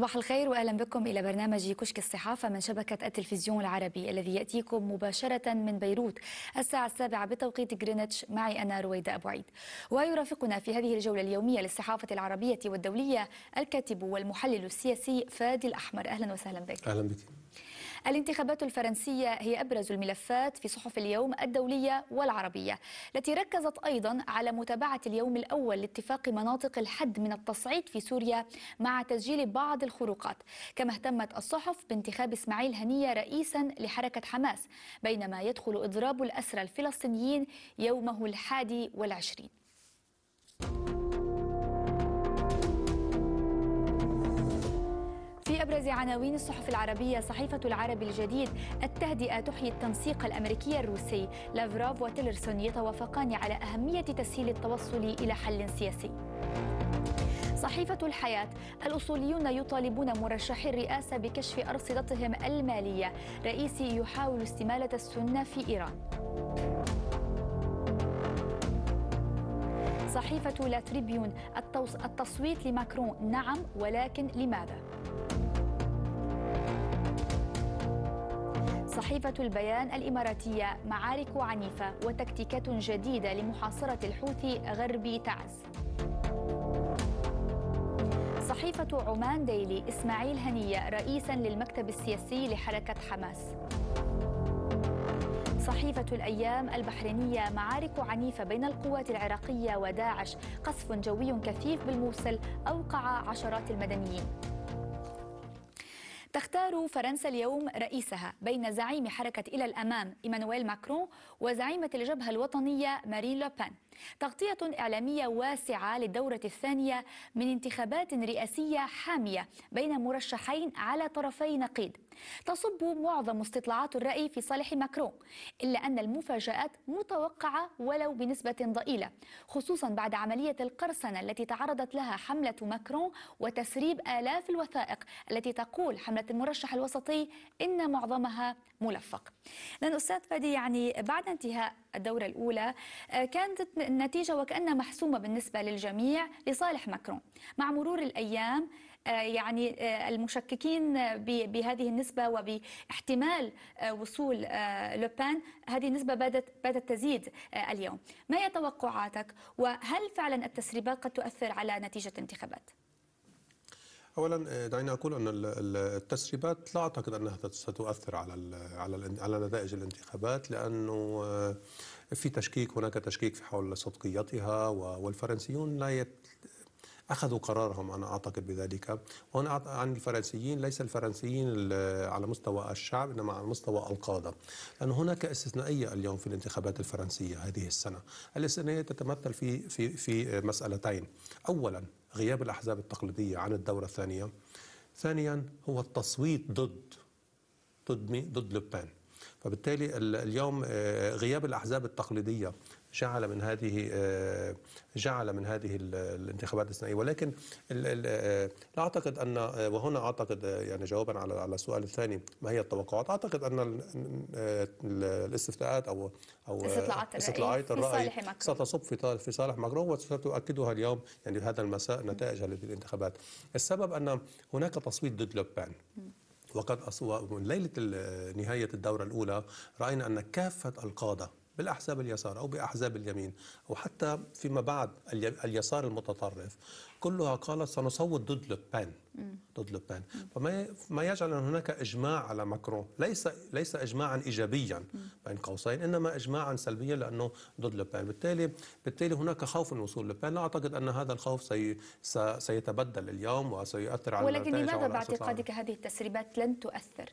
صباح الخير واهلا بكم الى برنامج كشك الصحافه من شبكه التلفزيون العربي الذي ياتيكم مباشره من بيروت الساعه السابعه بتوقيت غرينتش معي انا رويده ابو عيد ويرافقنا في هذه الجوله اليوميه للصحافه العربيه والدوليه الكاتب والمحلل السياسي فادي الاحمر اهلا وسهلا بك اهلا بك الانتخابات الفرنسية هي أبرز الملفات في صحف اليوم الدولية والعربية التي ركزت أيضا على متابعة اليوم الأول لاتفاق مناطق الحد من التصعيد في سوريا مع تسجيل بعض الخروقات كما اهتمت الصحف بانتخاب إسماعيل هنية رئيسا لحركة حماس بينما يدخل إضراب الأسرى الفلسطينيين يومه الحادي والعشرين أبرز عناوين الصحف العربية صحيفة العرب الجديد التهدئة تحيي التنسيق الأمريكي الروسي لافروف وتيلرسون يتوافقان على أهمية تسهيل التوصل إلى حل سياسي صحيفة الحياة الأصوليون يطالبون مرشحي الرئاسة بكشف أرصدتهم المالية رئيسي يحاول استمالة السنة في إيران صحيفة لا تريبيون التصويت لماكرون نعم ولكن لماذا؟ صحيفة البيان الإماراتية معارك عنيفة وتكتيكات جديدة لمحاصرة الحوثي غربي تعز صحيفة عمان ديلي إسماعيل هنية رئيسا للمكتب السياسي لحركة حماس صحيفة الأيام البحرينية معارك عنيفة بين القوات العراقية وداعش قصف جوي كثيف بالموصل أوقع عشرات المدنيين تختار فرنسا اليوم رئيسها بين زعيم حركة إلى الأمام إيمانويل ماكرون وزعيمة الجبهة الوطنية مارين لوبان تغطية إعلامية واسعة للدورة الثانية من انتخابات رئاسية حامية بين مرشحين على طرفي نقيض تصب معظم استطلاعات الرأي في صالح ماكرون إلا أن المفاجآت متوقعة ولو بنسبة ضئيلة خصوصا بعد عملية القرصنة التي تعرضت لها حملة ماكرون وتسريب آلاف الوثائق التي تقول حملة المرشح الوسطي إن معظمها ملفق لأن أستاذ فادي يعني بعد انتهاء الدورة الأولى آه، كانت النتيجة وكأنها محسومة بالنسبة للجميع لصالح ماكرون مع مرور الأيام آه، يعني آه، المشككين بهذه النسبة وباحتمال آه، وصول لوبان هذه النسبة بدت بدت تزيد اليوم ما هي توقعاتك وهل فعلا التسريبات قد تؤثر على نتيجة الانتخابات؟ اولا دعيني اقول ان التسريبات لا اعتقد انها ستؤثر على على على نتائج الانتخابات لانه في تشكيك هناك تشكيك حول صدقيتها والفرنسيون لا يت... اخذوا قرارهم انا اعتقد بذلك وهنا عن الفرنسيين ليس الفرنسيين على مستوى الشعب انما على مستوى القاده لان هناك استثنائيه اليوم في الانتخابات الفرنسيه هذه السنه الاستثنائيه تتمثل في في في مسالتين اولا غياب الاحزاب التقليديه عن الدوره الثانيه ثانيا هو التصويت ضد ضد ضد لوبان فبالتالي اليوم آه، غياب الأحزاب التقليدية جعل من هذه آه، جعل من هذه الانتخابات الثنائيه ولكن آه، لا اعتقد ان وهنا اعتقد يعني جوابا على على السؤال الثاني ما هي التوقعات؟ اعتقد ان الاستفتاءات او او استطلاعات الرأي, الرأي ستصب في في صالح ماكرون وستؤكدها اليوم يعني هذا المساء نتائج هذه الانتخابات. السبب ان هناك تصويت ضد لوبان وقد أصوى من ليلة نهاية الدورة الأولى رأينا أن كافة القادة بالأحزاب اليسار أو بأحزاب اليمين أو حتى فيما بعد اليسار المتطرف كلها قالت سنصوت ضد لوبان ضد لوبان فما ما يجعل أن هناك إجماع على ماكرون ليس ليس إجماعا إيجابيا بين قوسين إنما إجماعا سلبيا لأنه ضد لوبان بالتالي بالتالي هناك خوف من وصول لوبان لا أعتقد أن هذا الخوف سي سيتبدل اليوم وسيؤثر على ولكن لماذا باعتقادك هذه التسريبات لن تؤثر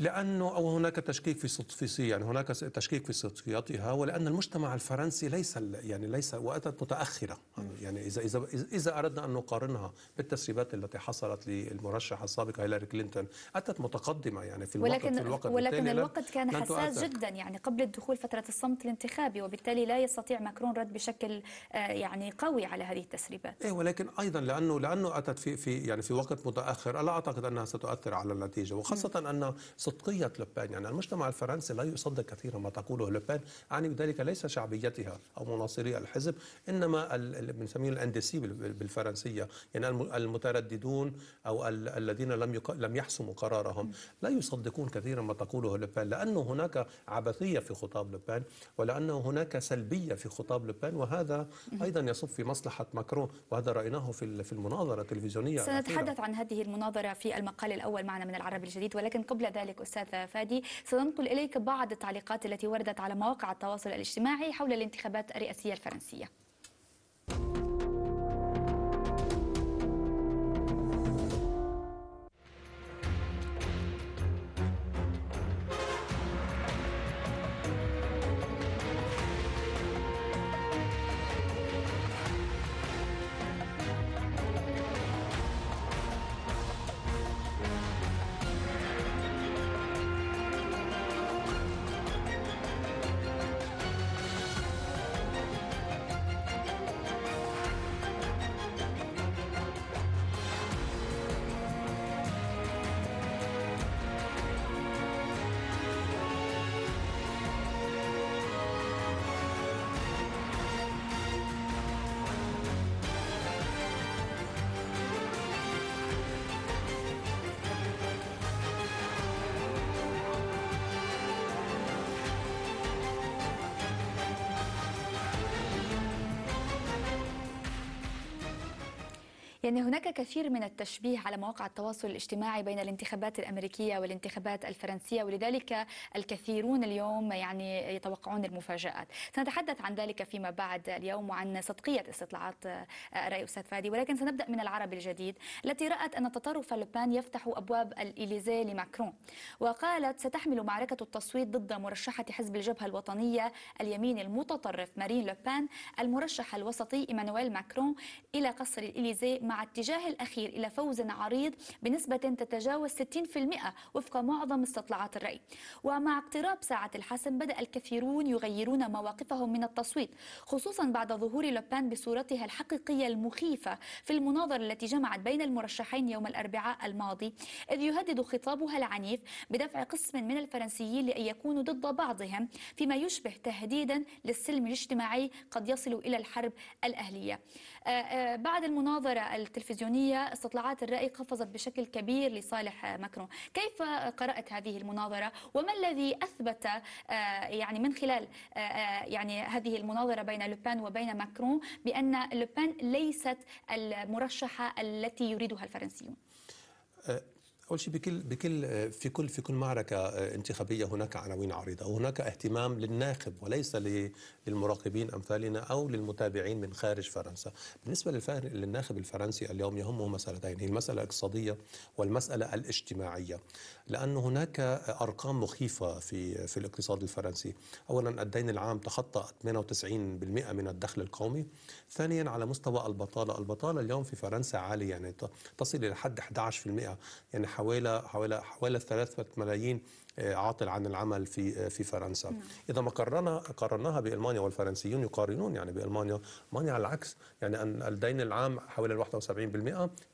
لانه او هناك تشكيك في في يعني هناك تشكيك في صدقيتها ولان المجتمع الفرنسي ليس يعني ليس واتت متاخره يعني اذا اذا اذا اردنا ان نقارنها بالتسريبات التي حصلت للمرشحه السابقه هيلاري كلينتون اتت متقدمه يعني في الوقت ولكن في الوقت ولكن الوقت كان حساس جدا يعني قبل الدخول فتره الصمت الانتخابي وبالتالي لا يستطيع ماكرون رد بشكل آه، يعني قوي على هذه التسريبات ايه ولكن ايضا لانه لانه اتت في في يعني في وقت متاخر لا اعتقد انها ستؤثر على النتيجه وخاصه ان صدقية لوبان يعني المجتمع الفرنسي لا يصدق كثيرا ما تقوله لوبان أعني بذلك ليس شعبيتها أو مناصري الحزب إنما بنسميه الأندسي بالفرنسية يعني المترددون أو الذين لم لم يحسموا قرارهم لا يصدقون كثيرا ما تقوله لوبان لأنه هناك عبثية في خطاب لوبان ولأنه هناك سلبية في خطاب لوبان وهذا أيضا يصب في مصلحة ماكرون وهذا رأيناه في المناظرة التلفزيونية سنتحدث عن هذه المناظرة في المقال الأول معنا من العرب الجديد ولكن قبل ذلك سؤالك أستاذ فادي سننقل إليك بعض التعليقات التي وردت على مواقع التواصل الاجتماعي حول الانتخابات الرئاسية الفرنسية يعني هناك كثير من التشبيه على مواقع التواصل الاجتماعي بين الانتخابات الأمريكية والانتخابات الفرنسية ولذلك الكثيرون اليوم يعني يتوقعون المفاجآت سنتحدث عن ذلك فيما بعد اليوم وعن صدقية استطلاعات رأي أستاذ فادي ولكن سنبدأ من العرب الجديد التي رأت أن تطرف لوبان يفتح أبواب الإليزي لماكرون وقالت ستحمل معركة التصويت ضد مرشحة حزب الجبهة الوطنية اليمين المتطرف مارين لوبان المرشح الوسطي إيمانويل ماكرون إلى قصر الإليزي مع مع اتجاه الأخير إلى فوز عريض بنسبة تتجاوز 60% وفق معظم استطلاعات الرأي ومع اقتراب ساعة الحسم بدأ الكثيرون يغيرون مواقفهم من التصويت خصوصا بعد ظهور لوبان بصورتها الحقيقية المخيفة في المناظرة التي جمعت بين المرشحين يوم الأربعاء الماضي إذ يهدد خطابها العنيف بدفع قسم من الفرنسيين لأن يكونوا ضد بعضهم فيما يشبه تهديدا للسلم الاجتماعي قد يصل إلى الحرب الأهلية آه، آه، بعد المناظرة التلفزيونية استطلاعات الرأي قفزت بشكل كبير لصالح ماكرون كيف قرأت هذه المناظرة وما الذي أثبت آه، يعني من خلال يعني هذه المناظرة بين لوبان وبين ماكرون بأن لوبان ليست المرشحة التي يريدها الفرنسيون اول شيء بكل بكل آه، في كل في كل معركه آه، انتخابيه هناك عناوين عريضه وهناك اهتمام للناخب وليس للمراقبين امثالنا او للمتابعين من خارج فرنسا بالنسبه للناخب الفرنسي اليوم يهمه مسالتين هي المساله الاقتصاديه والمساله الاجتماعيه لان هناك ارقام مخيفه في في الاقتصاد الفرنسي اولا الدين العام تخطى 98% من الدخل القومي ثانيا على مستوى البطاله البطاله اليوم في فرنسا عاليه يعني تصل الى حد 11% يعني حوالي حوالي حوالي 3 ملايين آه، عاطل عن العمل في آه، في فرنسا نعم. اذا ما قررنا قررناها بالمانيا والفرنسيون يقارنون يعني بالمانيا المانيا على العكس يعني ان الدين العام حوالي 71%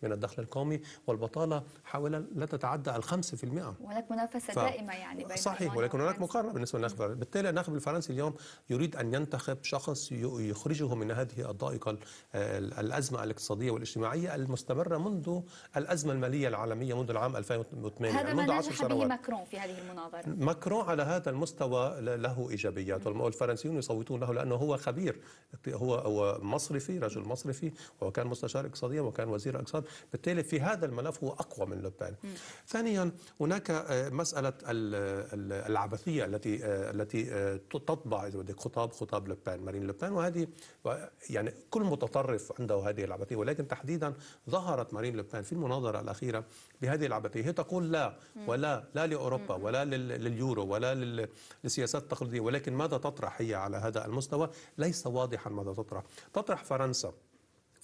من الدخل القومي والبطاله حوالي لا تتعدى ال 5% هناك منافسه ف... دائمه يعني بين صحيح ولكن هناك مقارنه بالنسبه للناخب بالتالي الناخب الفرنسي اليوم يريد ان ينتخب شخص يخرجه من هذه الضائقه الازمه الاقتصاديه والاجتماعيه المستمره منذ الازمه الماليه العالميه منذ العام 2008 هذا يعني منذ ما نجح به ماكرون في هذه المنافسه نظرك؟ ماكرون على هذا المستوى له ايجابيات والفرنسيون يصوتون له لانه هو خبير هو هو مصرفي رجل مصرفي وكان مستشار اقتصاديا وكان وزير اقتصاد بالتالي في هذا الملف هو اقوى من لوبان ثانيا هناك آه، مساله العبثيه التي آه، التي آه، تطبع اذا بدك خطاب خطاب لوبان مارين لوبان وهذه يعني كل متطرف عنده هذه العبثيه ولكن تحديدا ظهرت مارين لوبان في المناظره الاخيره بهذه العبثيه هي تقول لا ولا لا لاوروبا ولا ولا لليورو ولا للسياسات التقليدية ولكن ماذا تطرح هي على هذا المستوى ليس واضحا ماذا تطرح تطرح فرنسا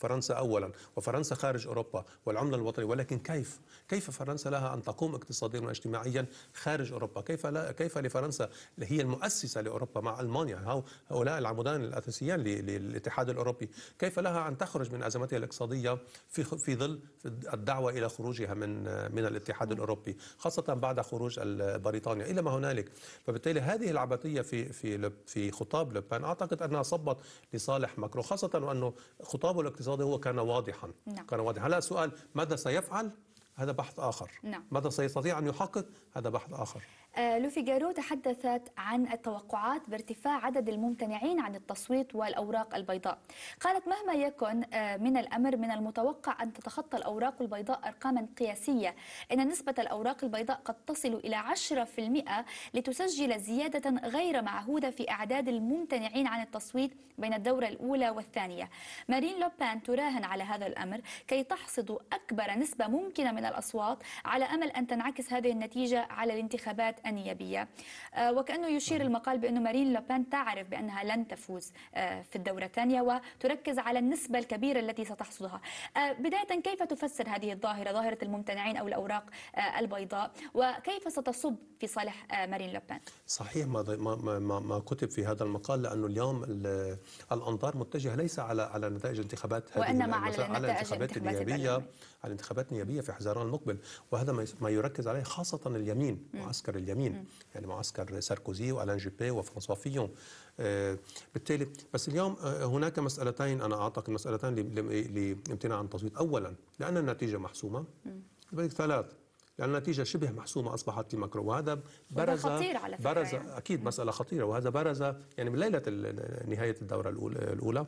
فرنسا أولا وفرنسا خارج أوروبا والعملة الوطنية ولكن كيف كيف فرنسا لها أن تقوم اقتصاديا واجتماعيا خارج أوروبا كيف لا كيف لفرنسا اللي هي المؤسسة لأوروبا مع ألمانيا هؤلاء العمودان الأساسيان للاتحاد الأوروبي كيف لها أن تخرج من أزمتها الاقتصادية في في ظل الدعوة إلى خروجها من من الاتحاد الأوروبي خاصة بعد خروج بريطانيا إلى ما هنالك فبالتالي هذه العبثية في في في خطاب لبان أعتقد أنها صبت لصالح ماكرون خاصة وأنه خطابه الاقتصادي الاقتصادي هو كان واضحا نعم. كان واضحا هلا سؤال ماذا سيفعل هذا بحث آخر نعم. ماذا سيستطيع أن يحقق هذا بحث آخر آه، جارو تحدثت عن التوقعات بارتفاع عدد الممتنعين عن التصويت والأوراق البيضاء قالت مهما يكن آه، من الأمر من المتوقع أن تتخطى الأوراق البيضاء أرقاما قياسية إن نسبة الأوراق البيضاء قد تصل إلى 10% لتسجل زيادة غير معهودة في أعداد الممتنعين عن التصويت بين الدورة الأولى والثانية مارين لوبان تراهن على هذا الأمر كي تحصد أكبر نسبة ممكنة من الأصوات على أمل أن تنعكس هذه النتيجة على الانتخابات النيابية آه، وكأنه يشير المقال بأنه مارين لوبان تعرف بأنها لن تفوز آه، في الدورة الثانية وتركز على النسبة الكبيرة التي ستحصدها آه، بداية كيف تفسر هذه الظاهرة ظاهرة الممتنعين أو الأوراق البيضاء وكيف ستصب في صالح مارين لوبان صحيح ما, ما, ما, كتب في هذا المقال لأنه اليوم الأنظار متجهة ليس على على نتائج انتخابات هذه وإنما على, على الانتخابات النيابية على الانتخابات النيابية في حزيران المقبل وهذا ما يركز عليه خاصة اليمين وعسكر اليمين اليمين يعني معسكر ساركوزي والان جيبي وفرانسوا فيون آه، بالتالي بس اليوم آه، هناك مسألتين أنا أعتقد مسألتين لامتناع عن التصويت أولا لأن النتيجة محسومة ثلاث لأن النتيجة شبه محسومة أصبحت لماكرو وهذا برز على فكرة برز يعني. أكيد مسألة خطيرة وهذا برز يعني من ليلة نهاية الدورة الأولى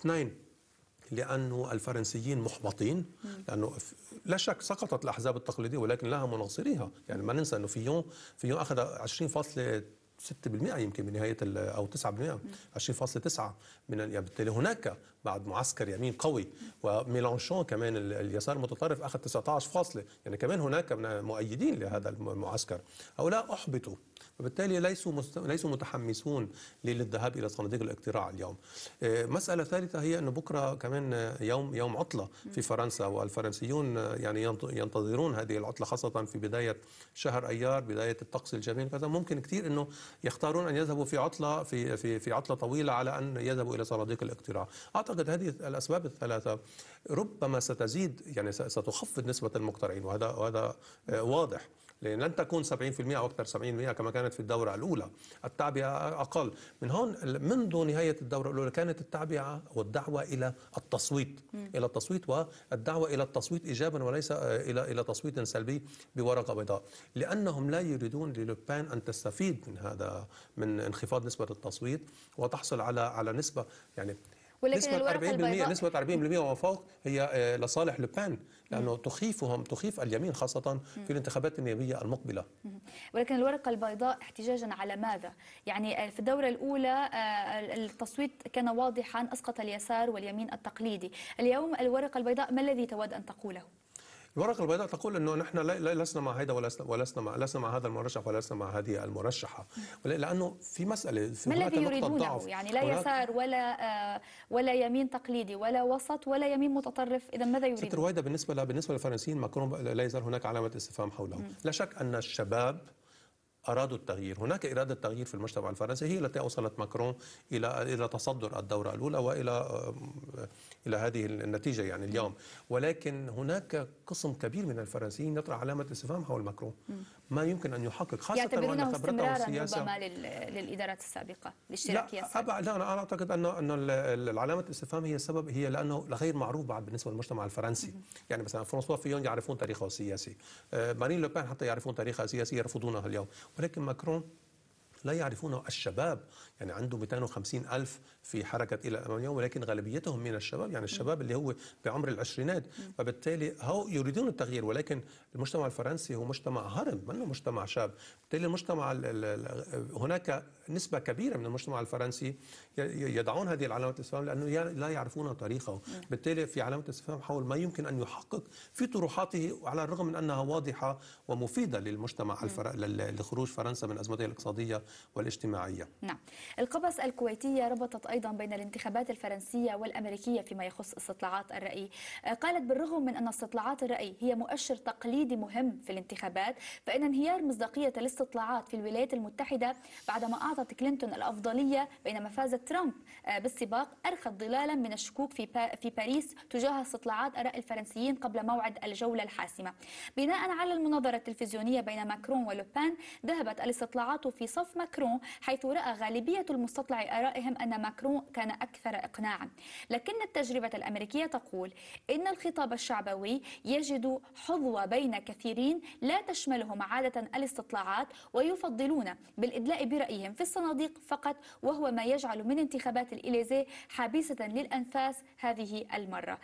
اثنين لأنه الفرنسيين محبطين لأنه لا شك سقطت الأحزاب التقليدية ولكن لها مناصريها يعني ما ننسى أنه فيون فيون أخذ 20 فاصل 6% يمكن بنهايه او 9% 20.9 من يعني بالتالي هناك بعد معسكر يمين قوي وميلانشون كمان اليسار المتطرف اخذ 19 فاصلة يعني كمان هناك من مؤيدين لهذا المعسكر هؤلاء أحبطوا وبالتالي ليسوا مست... ليسوا متحمسون للذهاب الى صناديق الاقتراع اليوم. آه، مساله ثالثه هي انه بكره كمان يوم يوم عطله في فرنسا والفرنسيون آه، يعني ينتظرون هذه العطله خاصه في بدايه شهر ايار بدايه الطقس الجميل كذا ممكن كثير انه يختارون ان يذهبوا في عطله في في في عطله طويله على ان يذهبوا الى صناديق الاقتراع. اعتقد اعتقد هذه الاسباب الثلاثه ربما ستزيد يعني ستخفض نسبه المقترعين وهذا وهذا آه، واضح لان لن تكون 70% او اكثر 70% كما كانت في الدوره الاولى التعبئه اقل من هون منذ نهايه الدوره الاولى كانت التعبئه والدعوه الى التصويت م. الى التصويت والدعوه الى التصويت ايجابا وليس آه، الى الى تصويت سلبي بورقه بيضاء لانهم لا يريدون للبان ان تستفيد من هذا من انخفاض نسبه التصويت وتحصل على على نسبه يعني ولكن نسبة 40% البيضاء نسبة 40% وما فوق هي آه، لصالح لوبان لأنه تخيفهم تخيف اليمين خاصة في الانتخابات النيابية المقبلة ولكن الورقة البيضاء احتجاجا على ماذا؟ يعني آه، في الدورة الأولى آه، التصويت كان واضحا أسقط اليسار واليمين التقليدي اليوم الورقة البيضاء ما الذي تود أن تقوله؟ الورقه البيضاء تقول انه نحن لسنا مع هذا ولسنا ولسنا مع لسنا مع هذا المرشح ولسنا مع هذه المرشحه لانه في مساله في ما الذي يريدونه يعني لا يسار ولا آه، ولا يمين تقليدي ولا وسط ولا يمين متطرف اذا ماذا يريدون؟ ست رويدا بالنسبه بالنسبه للفرنسيين ماكرون لا يزال هناك علامه استفهام حوله لا شك ان الشباب أرادوا التغيير هناك إرادة تغيير في المجتمع الفرنسي هي التي أوصلت ماكرون إلى إلى تصدر الدورة الأولى وإلى إلى هذه النتيجة يعني اليوم ولكن هناك قسم كبير من الفرنسيين يطرح علامة استفهام حول ماكرون ما يمكن أن يحقق خاصة وأن خبرته السياسة ربما للإدارات السابقة الاشتراكية لا, لا أنا أعتقد أن أن العلامة الاستفهام هي السبب هي لأنه غير معروف بعد بالنسبة للمجتمع الفرنسي يعني مثلا فرانسوا فيون يعرفون تاريخه السياسي آه، مارين لوبان حتى يعرفون تاريخها السياسي يرفضونها اليوم ولكن ماكرون لا يعرفونه الشباب يعني عنده 250 ألف في حركة إلى الأمام اليوم ولكن غالبيتهم من الشباب يعني الشباب اللي هو بعمر العشرينات فبالتالي هو يريدون التغيير ولكن المجتمع الفرنسي هو مجتمع هرم ما مجتمع شاب بالتالي المجتمع هناك نسبة كبيرة من المجتمع الفرنسي يدعون هذه العلامة الاستفهام لأنه لا يعرفون تاريخه بالتالي في علامة استفهام حول ما يمكن أن يحقق في طروحاته على الرغم من أنها واضحة ومفيدة للمجتمع الفر... لخروج فرنسا من أزمتها الاقتصادية والاجتماعية نعم القبس الكويتية ربطت أيضا بين الانتخابات الفرنسية والأمريكية فيما يخص استطلاعات الرأي آه، قالت بالرغم من أن استطلاعات الرأي هي مؤشر تقليدي مهم في الانتخابات فإن انهيار مصداقية الاستطلاعات في الولايات المتحدة بعدما أعطت كلينتون الأفضلية بينما فاز ترامب آه، بالسباق أرخت ظلالا من الشكوك في في باريس تجاه استطلاعات آراء الفرنسيين قبل موعد الجولة الحاسمة بناء على المناظرة التلفزيونية بين ماكرون ولوبان ذهبت الاستطلاعات في صف ماكرون حيث رأى غالبية المستطلع آرائهم أن ماكرون كان أكثر إقناعا لكن التجربة الأمريكية تقول إن الخطاب الشعبوي يجد حظوة بين كثيرين لا تشملهم عادة الاستطلاعات ويفضلون بالإدلاء برأيهم في في الصناديق فقط وهو ما يجعل من انتخابات الإليزي حابسة للأنفاس هذه المرة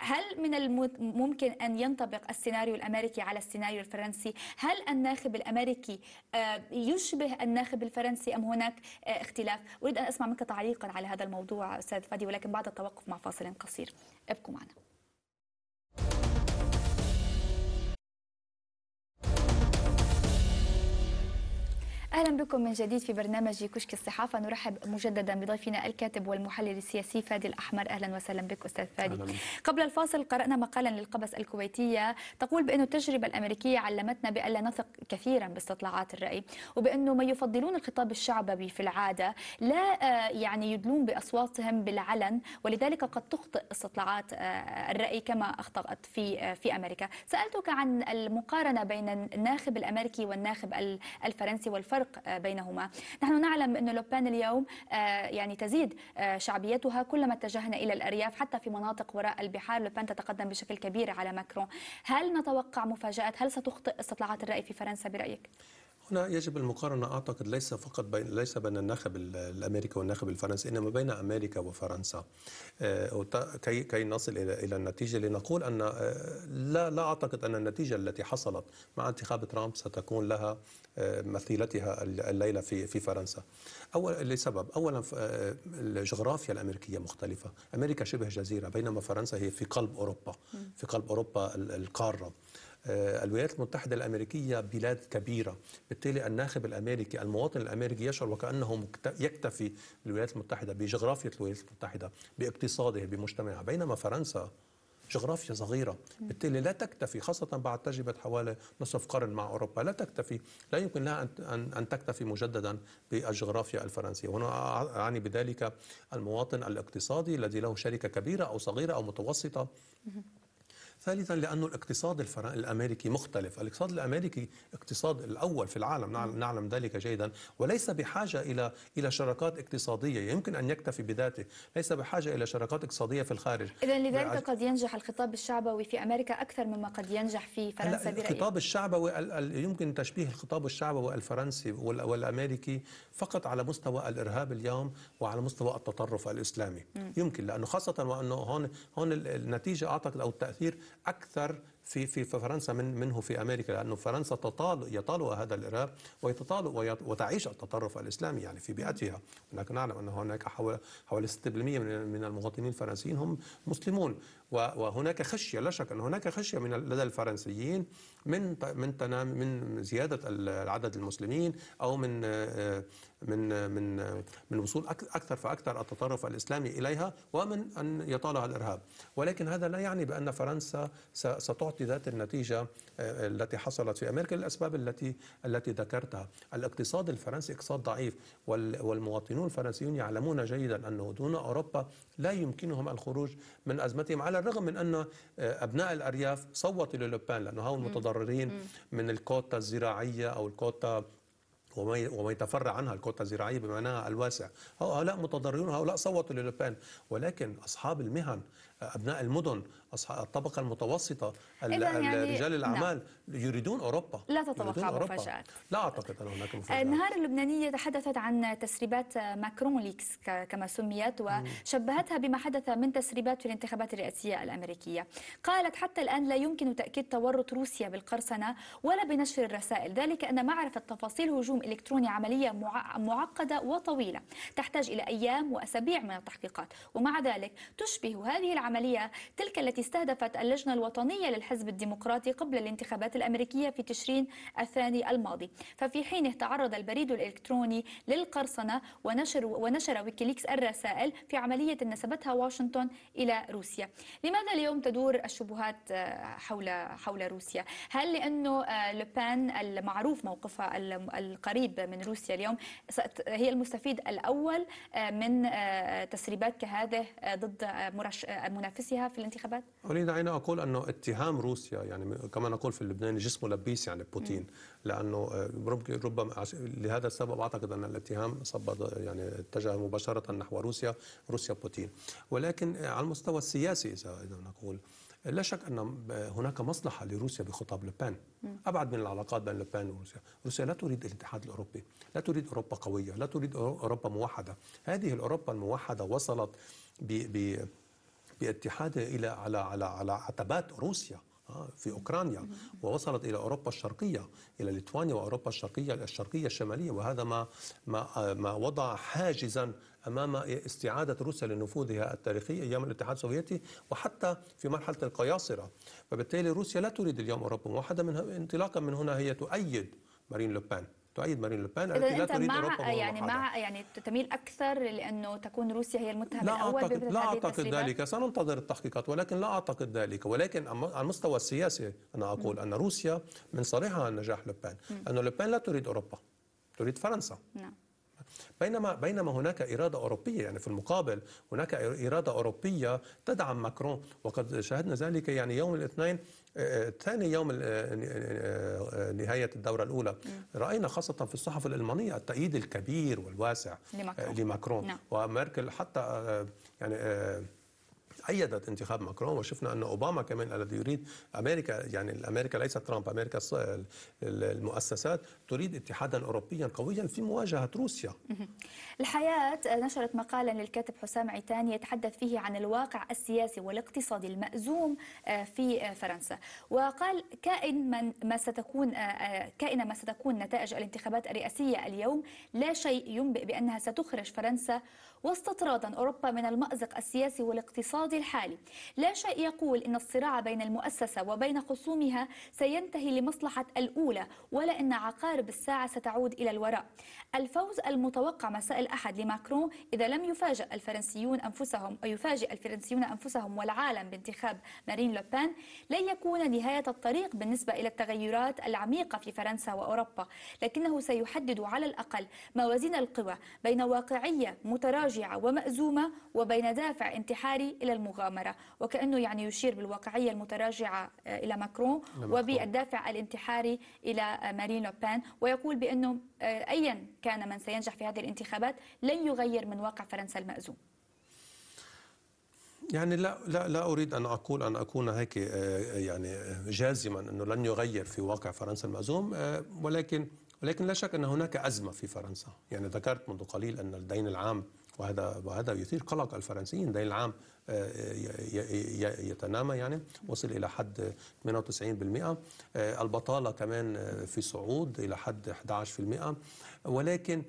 هل من الممكن أن ينطبق السيناريو الأمريكي على السيناريو الفرنسي؟ هل الناخب الأمريكي آه، يشبه الناخب الفرنسي أم هناك آه، اختلاف؟ أريد أن أسمع منك تعليقا على هذا الموضوع أستاذ فادي ولكن بعد التوقف مع فاصل قصير ابقوا معنا اهلا بكم من جديد في برنامج كشك الصحافه نرحب مجددا بضيفنا الكاتب والمحلل السياسي فادي الاحمر اهلا وسهلا بك استاذ فادي أهلاً. قبل الفاصل قرانا مقالا للقبس الكويتيه تقول بانه التجربه الامريكيه علمتنا بألا نثق كثيرا باستطلاعات الراي وبانه ما يفضلون الخطاب الشعبي في العاده لا آه، يعني يدلون باصواتهم بالعلن ولذلك قد تخطئ استطلاعات آه، الراي كما اخطات في آه، في امريكا سالتك عن المقارنه بين الناخب الامريكي والناخب الفرنسي والفرق الفرق آه، بينهما نحن نعلم أن لوبان اليوم آه، يعني تزيد آه، شعبيتها كلما اتجهنا إلى الأرياف حتى في مناطق وراء البحار لوبان تتقدم بشكل كبير على ماكرون هل نتوقع مفاجآت هل ستخطئ استطلاعات الرأي في فرنسا برأيك؟ هنا يجب المقارنة أعتقد ليس فقط بين ليس بين الناخب الأمريكي والناخب الفرنسي إنما بين أمريكا وفرنسا آه، كي كي نصل إلى إلى النتيجة لنقول أن آه، لا لا أعتقد أن النتيجة التي حصلت مع انتخاب ترامب ستكون لها آه، مثيلتها الليلة في في فرنسا أول لسبب أولا الجغرافيا الأمريكية مختلفة أمريكا شبه جزيرة بينما فرنسا هي في قلب أوروبا في قلب أوروبا القارة آه، الولايات المتحدة الأمريكية بلاد كبيرة بالتالي الناخب الأمريكي المواطن الأمريكي يشعر وكأنه يكتفي بالولايات المتحدة بجغرافية الولايات المتحدة باقتصاده بمجتمعها بينما فرنسا جغرافيا صغيرة بالتالي لا تكتفي خاصة بعد تجربة حوالي نصف قرن مع أوروبا لا تكتفي لا يمكن لها أن, أن تكتفي مجددا بالجغرافيا الفرنسية وأنا أعني بذلك المواطن الاقتصادي الذي له شركة كبيرة أو صغيرة أو متوسطة ثالثا لانه الاقتصاد الأمريكي مختلف الاقتصاد الأمريكي اقتصاد الأول في العالم نعلم ذلك جيدا وليس بحاجة إلى إلى شراكات اقتصادية يمكن أن يكتفي بذاته ليس بحاجة إلى شراكات اقتصادية في الخارج إذا لذلك قد ينجح الخطاب الشعبوي في أمريكا أكثر مما قد ينجح في فرنسا برأيك الخطاب الشعبوي يمكن تشبيه الخطاب الشعبوي الفرنسي والأمريكي فقط على مستوى الإرهاب اليوم وعلى مستوى التطرف الإسلامي م. يمكن لأنه خاصة وأنه هون هون النتيجة أعتقد أو التأثير اكثر في في فرنسا من منه في امريكا لانه فرنسا تطال يطالها هذا الارهاب ويتطال وتعيش التطرف الاسلامي يعني في بيئتها ولكن نعلم ان هناك حوالي حوالي 6% من المواطنين الفرنسيين هم مسلمون وهناك خشيه لا شك ان هناك خشيه من لدى الفرنسيين من من تنام من زياده عدد المسلمين او من آه، من آه، من آه، من وصول اكثر فاكثر التطرف الاسلامي اليها ومن ان يطالها الارهاب ولكن هذا لا يعني بان فرنسا ستعطي تعطي ذات النتيجة آه، التي حصلت في أمريكا للأسباب التي التي ذكرتها الاقتصاد الفرنسي اقتصاد ضعيف والمواطنون الفرنسيون يعلمون جيدا أنه دون أوروبا لا يمكنهم الخروج من أزمتهم على الرغم من أن آه، أبناء الأرياف صوتوا للوبان لأنه هؤلاء المتضررين من الكوتا الزراعية أو الكوتا وما يتفرع عنها الكوتا الزراعية بمعناها الواسع هؤلاء متضررون هؤلاء صوتوا للوبان ولكن أصحاب المهن ابناء المدن الطبقه المتوسطه يعني رجال نعم. الاعمال نعم. يريدون اوروبا لا تتوقع مفاجات لا اعتقد ان هناك مفاجات النهار اللبنانيه تحدثت عن تسريبات ماكرون ليكس كما سميت وشبهتها بما حدث من تسريبات في الانتخابات الرئاسيه الامريكيه قالت حتى الان لا يمكن تاكيد تورط روسيا بالقرصنه ولا بنشر الرسائل ذلك ان معرفه تفاصيل هجوم الكتروني عمليه معقده وطويله تحتاج الى ايام واسابيع من التحقيقات ومع ذلك تشبه هذه العمليه العملية تلك التي استهدفت اللجنة الوطنية للحزب الديمقراطي قبل الانتخابات الأمريكية في تشرين الثاني الماضي ففي حينه تعرض البريد الإلكتروني للقرصنة ونشر, ونشر ويكيليكس الرسائل في عملية نسبتها واشنطن إلى روسيا لماذا اليوم تدور الشبهات آه، حول حول روسيا هل لأنه لبان آه، المعروف موقفها القريب من روسيا اليوم هي المستفيد الأول آه، من تسريبات كهذه ضد مرش... منافسها في الانتخابات؟ أريد أن أقول أنه اتهام روسيا يعني كما نقول في اللبناني جسمه لبيس يعني بوتين لأنه آه، ربما لهذا السبب أعتقد أن الاتهام صب يعني اتجه مباشرة نحو روسيا روسيا بوتين ولكن على المستوى السياسي إذا إذا نقول لا شك أن هناك مصلحة لروسيا بخطاب لبان أبعد من العلاقات بين لبان وروسيا روسيا لا تريد الاتحاد الأوروبي لا تريد أوروبا قوية لا تريد أوروبا موحدة هذه الأوروبا الموحدة وصلت ب باتحادها الى على على على عتبات روسيا آه، في اوكرانيا ووصلت الى اوروبا الشرقيه الى ليتوانيا واوروبا الشرقيه الشرقيه الشماليه وهذا ما ما آه، ما وضع حاجزا امام استعاده روسيا لنفوذها التاريخي ايام الاتحاد السوفيتي وحتى في مرحله القياصره فبالتالي روسيا لا تريد اليوم اوروبا موحده من انطلاقا من هنا هي تؤيد مارين لوبان تعيد مارين لوبان إذا التي لا تريد مع أوروبا يعني مع يعني تميل اكثر لانه تكون روسيا هي المتهم لا أعتقد لا اعتقد ذلك سننتظر التحقيقات ولكن لا اعتقد ذلك ولكن على المستوى السياسي انا اقول م. ان روسيا من عن نجاح لوبان انه لوبان لا تريد اوروبا تريد فرنسا نعم بينما بينما هناك إرادة أوروبية يعني في المقابل هناك إرادة أوروبية تدعم ماكرون وقد شاهدنا ذلك يعني يوم الاثنين آه، آه، ثاني يوم آه، نهاية الدورة الأولى رأينا خاصة في الصحف الألمانية التأييد الكبير والواسع لماكرون, لماكرون. نعم. وميركل حتى يعني أيدت انتخاب ماكرون وشفنا أن أوباما كمان الذي يريد أمريكا يعني أمريكا ليست ترامب أمريكا المؤسسات تريد اتحادا أوروبيا قويا في مواجهة روسيا الحياة نشرت مقالا للكاتب حسام عيتان يتحدث فيه عن الواقع السياسي والاقتصادي المأزوم آه، في آه، فرنسا وقال كائن من ما ستكون آه، كائن ما ستكون نتائج الانتخابات الرئاسية اليوم لا شيء ينبئ بأنها ستخرج فرنسا واستطرادا أوروبا من المأزق السياسي والاقتصادي القاضي الحالي لا شيء يقول أن الصراع بين المؤسسة وبين خصومها سينتهي لمصلحة الأولى ولا أن عقارب الساعة ستعود إلى الوراء الفوز المتوقع مساء الأحد لماكرون إذا لم يفاجئ الفرنسيون أنفسهم أو يفاجئ الفرنسيون أنفسهم والعالم بانتخاب مارين لوبان لن يكون نهاية الطريق بالنسبة إلى التغيرات العميقة في فرنسا وأوروبا لكنه سيحدد على الأقل موازين القوى بين واقعية متراجعة ومأزومة وبين دافع انتحاري إلى المغامرة وكأنه يعني يشير بالواقعية المتراجعة آه، إلى ماكرون وبالدافع الانتحاري إلى آه، مارين لوبان ويقول بأنه آه، أيا كان من سينجح في هذه الانتخابات لن يغير من واقع فرنسا المأزوم يعني لا لا لا اريد ان اقول ان اكون هيك يعني جازما انه لن يغير في واقع فرنسا المأزوم ولكن ولكن لا شك ان هناك ازمه في فرنسا، يعني ذكرت منذ قليل ان الدين العام وهذا وهذا يثير قلق الفرنسيين دين العام آه، يتنامى يعني وصل الى حد 98% آه، البطاله كمان آه، في صعود الى حد 11% ولكن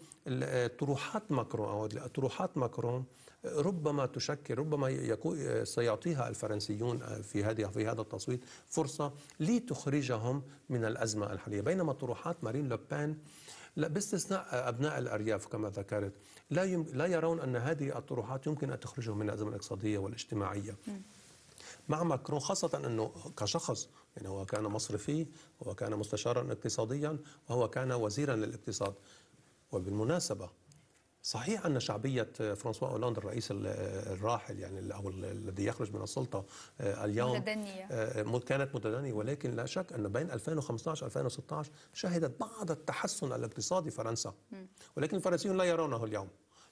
طروحات ماكرون او طروحات ماكرون ربما تشكل ربما يكون سيعطيها الفرنسيون في هذه في هذا التصويت فرصه لتخرجهم من الازمه الحاليه بينما طروحات مارين لوبان لا باستثناء أبناء الأرياف كما ذكرت لا, يم... لا يرون أن هذه الطروحات يمكن أن تخرجهم من الأزمة الاقتصادية والاجتماعية م. مع ماكرون خاصة أنه كشخص يعني هو كان مصرفي وكان مستشارا اقتصاديا وهو كان وزيرا للاقتصاد وبالمناسبة صحيح أن شعبية فرانسوا اولاند الرئيس الراحل يعني أو الذي يخرج من السلطة آه، اليوم متدنية. آه، كانت متدنية ولكن لا شك أن بين 2015 2016 شهدت بعض التحسن الاقتصادي فرنسا ولكن الفرنسيون لا يرونه اليوم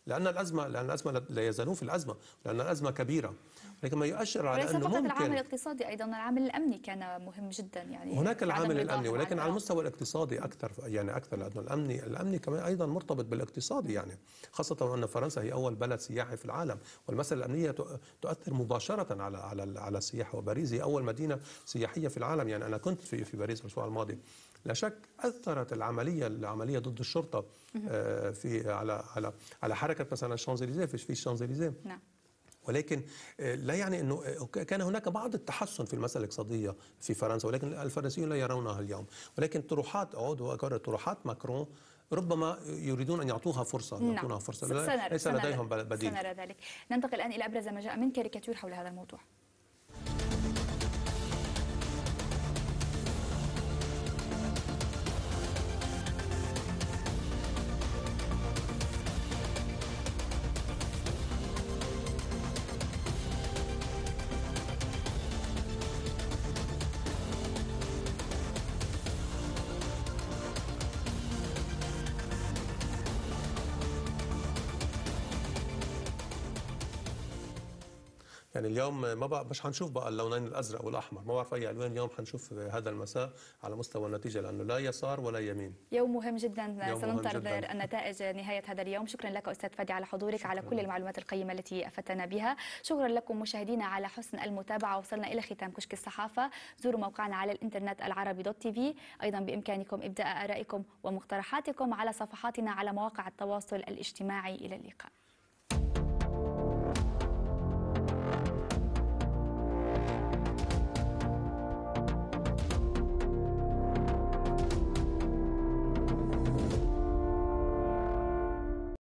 لأن الأزمة لأن الأزمة لا يزالون في الأزمة لأن الأزمة كبيرة لكن ما يؤشر على أنه فقط ممكن العامل الاقتصادي أيضا العامل الأمني كان مهم جدا يعني هناك العامل الأمني ولكن على المستوى الاقتصادي أكثر يعني أكثر لأن الأمني الأمني كمان أيضا مرتبط بالاقتصادي يعني خاصة أن فرنسا هي أول بلد سياحي في العالم والمسألة الأمنية تؤثر مباشرة على على على السياحة وباريس هي أول مدينة سياحية في العالم يعني أنا كنت في في باريس الأسبوع الماضي لا شك أثرت العملية العملية ضد الشرطة آه، في على على على حركة حركه مثلا على الشانزليزيه في الشانزليزيه نعم ولكن آه، لا يعني انه آه، كان هناك بعض التحسن في المساله الاقتصاديه في فرنسا ولكن الفرنسيون لا يرونها اليوم ولكن طروحات اعود واكرر طروحات ماكرون ربما يريدون ان يعطوها فرصه نعم. يعطونها فرصه ليس لديهم بديل سنرى ذلك ننتقل الان الى ابرز ما جاء من كاريكاتير حول هذا الموضوع يعني اليوم ما بقى مش حنشوف بقى اللونين الازرق والاحمر ما بعرف اي الوان اليوم حنشوف هذا المساء على مستوى النتيجه لانه لا يسار ولا يمين يوم مهم جدا سننتظر النتائج نهايه هذا اليوم شكرا لك استاذ فادي على حضورك على كل المعلومات القيمه التي افدتنا بها شكرا لكم مشاهدينا على حسن المتابعه وصلنا الى ختام كشك الصحافه زوروا موقعنا على الانترنت العربي دوت تي في ايضا بامكانكم ابداء ارائكم ومقترحاتكم على صفحاتنا على مواقع التواصل الاجتماعي الى اللقاء